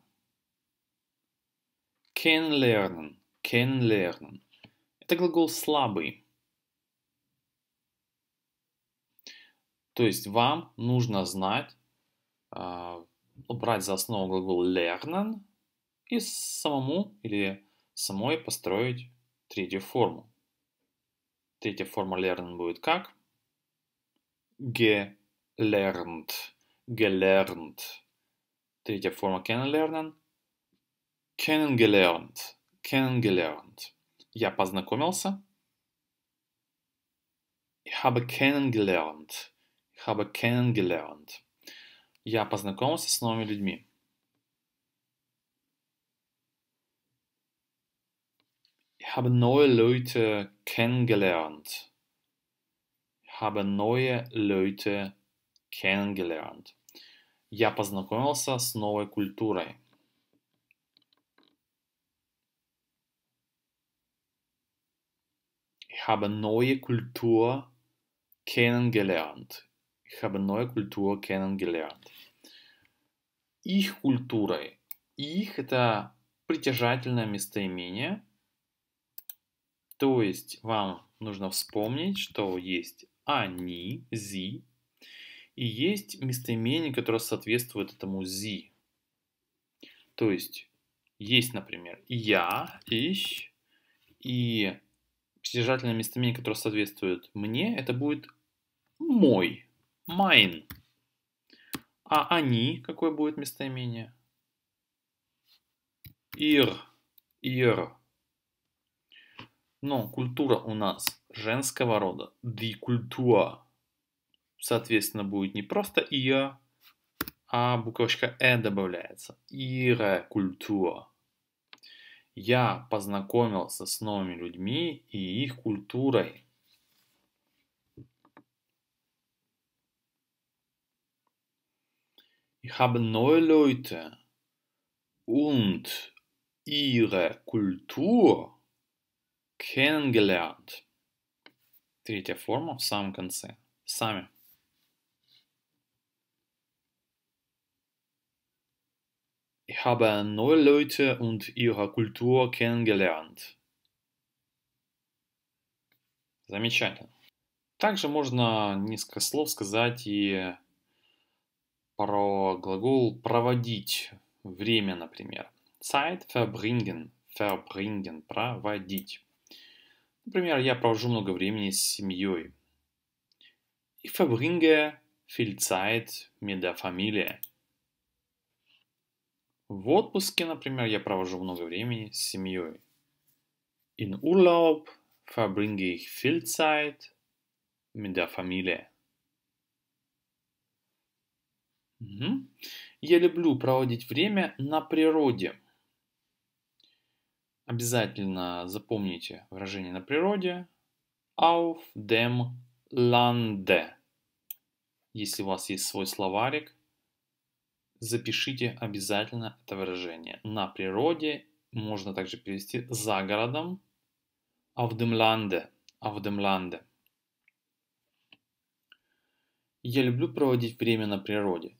Kennenlernen. Kennenlernen. Это глагол слабый. То есть вам нужно знать брать за основу глагол lernen и самому или самой построить третью форму. Третья форма lernen будет как? Gelernt. Gelernt. Третья форма kennenlernen. Kennengelernt. Kennengelernt. Я познакомился. Ich habe kennengelernt. Ich habe kennengelernt. Я познакомился с новыми людьми. Ich habe neue Leute kennengelernt. Ich habe neue Leute kennengelernt. Я познакомился с новой культурой. Ich habe neue Kultur kennengelernt. Ich habe neue Kultur kennengelernt их культурой. И их это притяжательное местоимение. То есть вам нужно вспомнить, что есть они, зи, и есть местоимение, которое соответствует этому зи. То есть есть, например, я, ищ, и притяжательное местоимение, которое соответствует мне, это будет мой, майн. А они, какое будет местоимение? Ир, ир. Но культура у нас женского рода. Die Kultur. Соответственно, будет не просто ihr, а буковочка «э» добавляется. Ihre Kultur. Я познакомился с новыми людьми и их культурой. Ich habe neue Leute und ihre Kultur kennengelernt. Третья форма в самом конце. Сами. Ich habe neue Leute und ihre Kultur kennengelernt. Замечательно. Также можно несколько слов сказать и про глагол проводить время, например. Zeit verbringen, verbringen, проводить. Например, я провожу много времени с семьей. Ich verbringe viel Zeit mit der Familie. В отпуске, например, я провожу много времени с семьей. In Urlaub verbringe ich viel Zeit mit der Familie. Угу. Я люблю проводить время на природе. Обязательно запомните выражение на природе. Auf dem Lande. Если у вас есть свой словарик, запишите обязательно это выражение. На природе можно также перевести за городом. Auf dem Lande. Auf dem Lande. Я люблю проводить время на природе.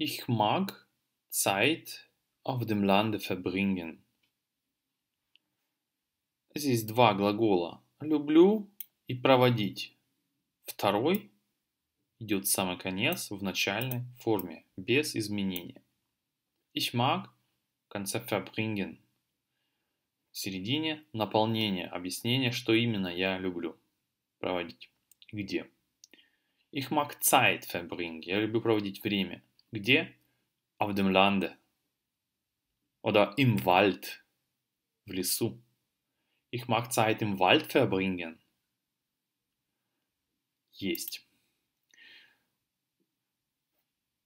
Ich mag Zeit auf dem Lande verbringen. Здесь два глагола «люблю» и «проводить». Второй идет в самый конец в начальной форме, без изменения. Ich mag в конце verbringen. В середине наполнение, объяснение, что именно я люблю проводить где. Ich mag Zeit verbringen. Я люблю проводить время. Где? Auf dem Lande. Oder im Wald. В лесу. Ich mag Zeit im Wald verbringen. Есть.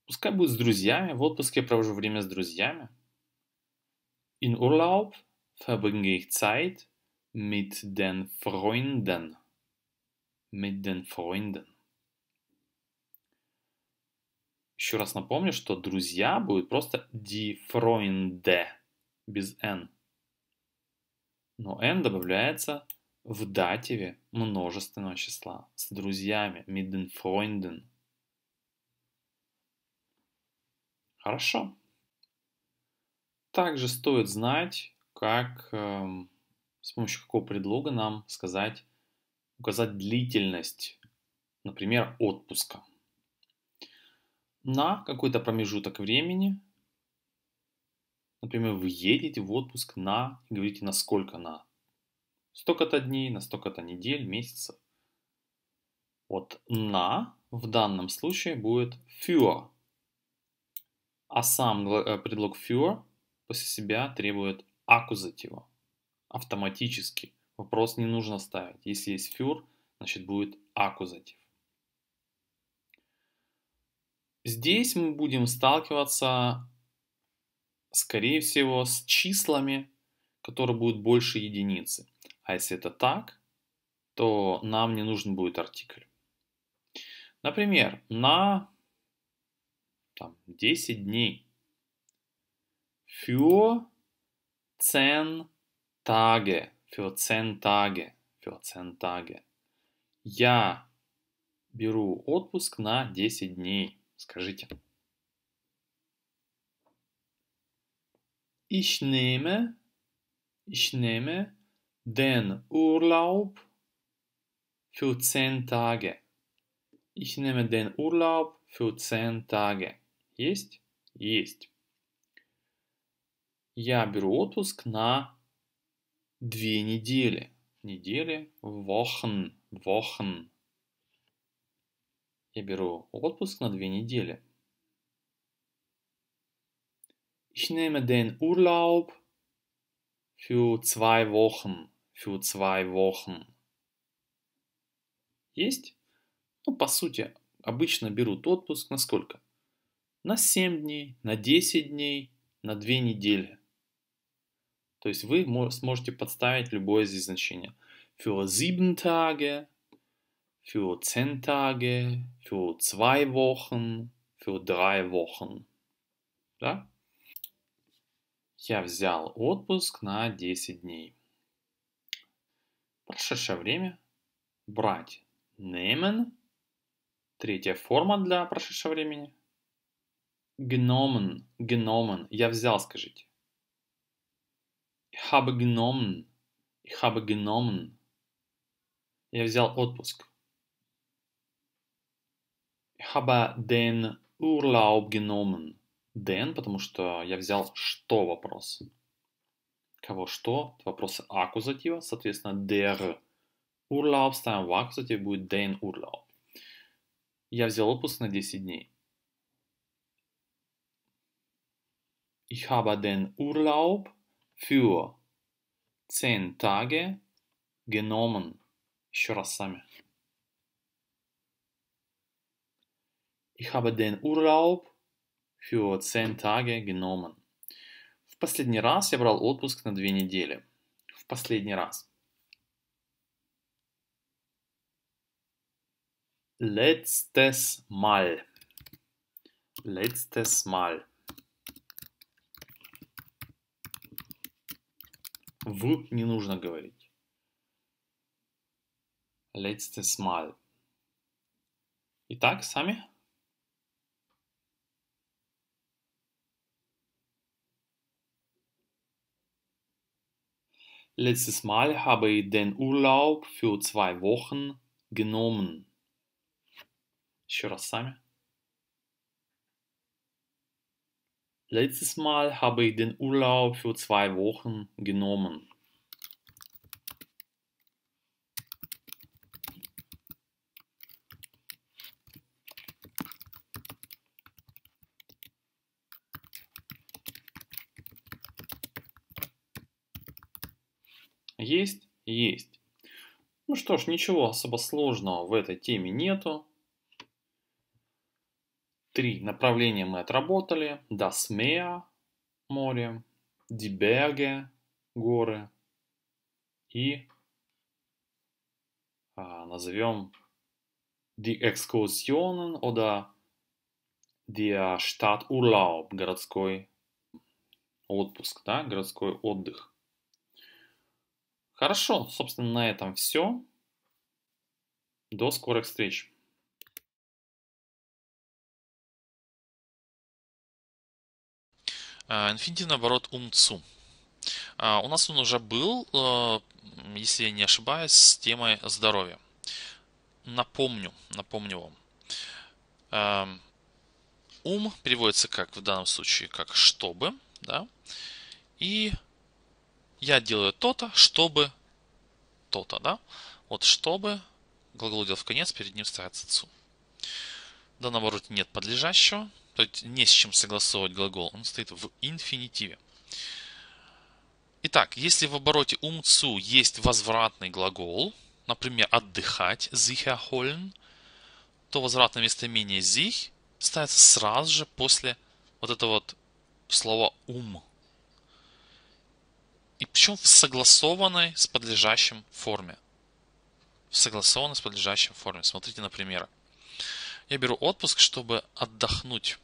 Пускай будет с друзьями. В отпуске я провожу время с друзьями. In Urlaub verbringe ich Zeit mit den Freunden. Mit den Freunden. Еще раз напомню, что друзья будут просто die без n. Но n добавляется в дативе множественного числа с друзьями, mit den Freunden. Хорошо. Также стоит знать, как, э, с помощью какого предлога нам сказать, указать длительность, например, отпуска на какой-то промежуток времени, например, вы едете в отпуск на, говорите, на сколько на, столько-то дней, на столько-то недель, месяцев. Вот на в данном случае будет für, а сам э, предлог für после себя требует аккузатива. Автоматически. Вопрос не нужно ставить. Если есть für, значит будет аккузатив. Здесь мы будем сталкиваться, скорее всего, с числами, которые будут больше единицы. А если это так, то нам не нужен будет артикль. Например, на там, 10 дней. Für 10 Tage. Für 10 Tage. Für 10 Tage. Я беру отпуск на 10 дней. Скажите. Ich nehme, ich nehme den Urlaub für zehn Tage. Ich nehme den Urlaub für zehn Tage. Есть? Есть. Я беру отпуск на две недели. Недели, Wochen, Wochen. Я беру отпуск на две недели. Ich nehme den Urlaub für zwei Wochen. Für zwei Wochen. Есть? Ну, по сути, обычно берут отпуск на сколько? На 7 дней, на 10 дней, на 2 недели. То есть вы сможете подставить любое здесь значение. Für sieben Tage, für zehn Tage, für zwei Wochen, für drei Wochen. Да? Я взял отпуск на 10 дней. Прошедшее время. Брать. Nehmen. Третья форма для прошедшего времени. Genommen. Genommen. Я взял, скажите. Ich habe genommen. Ich habe genommen. Я взял отпуск. Ich habe den Urlaub genommen. Den, потому что я взял что вопрос. Кого что? Вопрос аккузатива, соответственно, der Urlaub ставим в аккузатив, будет den Urlaub. Я взял отпуск на 10 дней. Ich habe den Urlaub für 10 Tage genommen. Еще раз сами. Ich habe den Urlaub für zehn Tage genommen. В последний раз я брал отпуск на две недели. В последний раз. Letztes Mal. Letztes Mal. В не нужно говорить. Letztes Mal. Итак, сами. Letztes Mal habe ich den Urlaub für zwei Wochen genommen. Еще раз сами. Letztes Mal habe ich den Urlaub für zwei Wochen genommen. есть, есть. Ну что ж, ничего особо сложного в этой теме нету. Три направления мы отработали. Дасмеа – море, Диберге – горы и а, назовем Die Exkursionen oder Stadt Urlaub городской отпуск, да, городской отдых. Хорошо, собственно, на этом все. До скорых встреч! Инфинитив, а, наоборот, умцу. А, у нас он уже был, э, если я не ошибаюсь, с темой здоровья. Напомню, напомню вам. Эм, ум переводится как в данном случае как чтобы, да, и я делаю то-то, чтобы то-то, да? Вот чтобы глагол идет в конец, перед ним ставится цу. В данном обороте нет подлежащего, то есть не с чем согласовывать глагол, он стоит в инфинитиве. Итак, если в обороте умцу есть возвратный глагол, например, отдыхать, sich erholen, то возвратное местоимение sich ставится сразу же после вот этого вот слова ум. И причем в согласованной с подлежащим форме. В согласованной с подлежащим форме. Смотрите на примеры. Я беру отпуск, чтобы отдохнуть.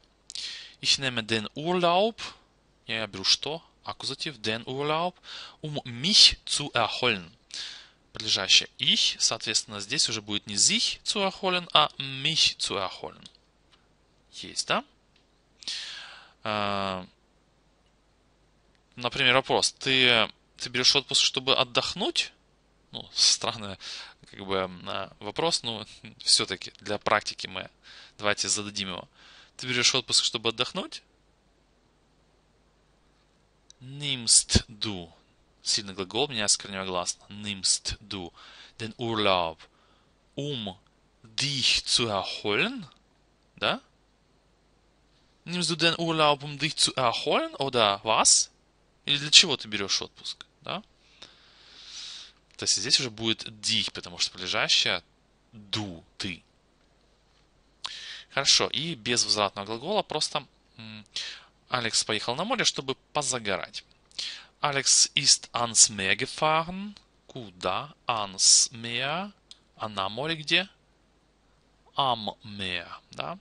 Ich nehme den Urlaub. Я беру что? Аккузатив. Den Urlaub. Um mich zu erholen. Подлежащее ich. Соответственно, здесь уже будет не sich zu erholen, а mich zu erholen. Есть, да? А, например, вопрос, ты, ты берешь отпуск, чтобы отдохнуть? Ну, странный как бы, а, вопрос, но все-таки для практики мы давайте зададим его. Ты берешь отпуск, чтобы отдохнуть? Nimmst du. Сильный глагол меняется корневой гласно. Nimmst du. Den Urlaub. Um dich zu erholen. Да? Nimmst du den Urlaub, um dich zu erholen? Oder was? Или для чего ты берешь отпуск, да? То есть здесь уже будет die, потому что прилежащая ду ты. Хорошо, и без возвратного глагола просто Алекс поехал на море, чтобы позагорать. Алекс ist ans Meer gefahren. Куда? Ans Meer. А на море где? Am Meer. Да?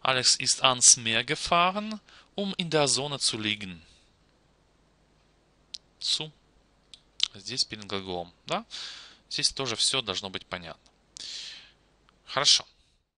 Алекс ist ans Meer gefahren, um in der Sonne zu liegen отцу. Здесь перед глаголом. Да? Здесь тоже все должно быть понятно. Хорошо.